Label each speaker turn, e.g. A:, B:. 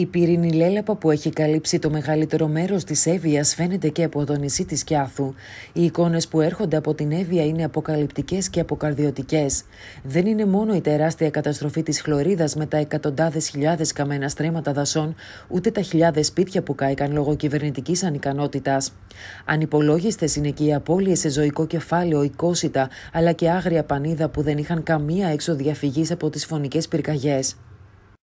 A: Η πυρήνη λέλαπα που έχει καλύψει το μεγαλύτερο μέρος της Εύβοιας φαίνεται και από το νησί της Κιάθου. Οι εικόνες που έρχονται από την Εύβοια είναι αποκαλυπτικές και αποκαρδιωτικές. Δεν είναι μόνο η τεράστια καταστροφή της Χλωρίδας με τα εκατοντάδες χιλιάδες καμένα στρέμματα δασών, ούτε τα χιλιάδες σπίτια που κάηκαν λόγω κυβερνητικής ανικανότητας. Ανυπολόγιστες είναι και οι απώλειες σε ζωικό κεφάλαιο, οικόσιτα, αλλά και άγρια πανίδα που δεν είχαν καμία έξοδο διαφυγής από τις φωνικές πυρκαγιές.